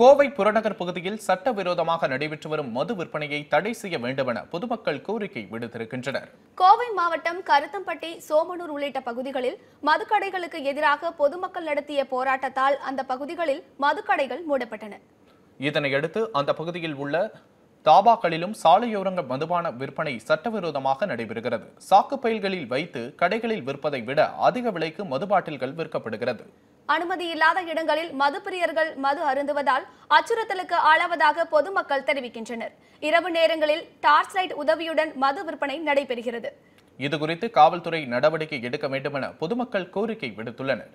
கோவை புறநகர் பகுதியில் சட்டவிரோதமாக நடைபெற்று வரும் மது விற்பனையை தடை செய்ய என பொதுமக்கள் கோரிக்கை விடுத்திருக்கின்றனர் கோவை மாவட்டம் கருத்தம்பட்டி சோமனூர் உள்ளிட்ட பகுதிகளில் மதுக்கடைகளுக்கு எதிராக பொதுமக்கள் நடத்திய போராட்டத்தால் அந்த பகுதிகளில் மதுக்கடைகள் மூடப்பட்டன இதனையடுத்து அந்த பகுதியில் உள்ள தாபாக்களிலும் சாலையோரங்க மதுபான விற்பனை சட்டவிரோதமாக நடைபெறுகிறது சாக்கு பயில்களில் வைத்து கடைகளில் விற்பதை விட அதிக விலைக்கு மது பாட்டில்கள் விற்கப்படுகிறது அனுமதி இல்லாத இடங்களில் மதுப்பிரியர்கள் மது அருந்துவதால் அச்சுறுத்தலுக்கு ஆளாவதாக பொதுமக்கள் தெரிவிக்கின்றனர் இரவு நேரங்களில் டார்ச் லைட் உதவியுடன் மது விற்பனை நடைபெறுகிறது இதுகுறித்து காவல்துறை நடவடிக்கை எடுக்க வேண்டும் என பொதுமக்கள் கோரிக்கை விடுத்துள்ளனர்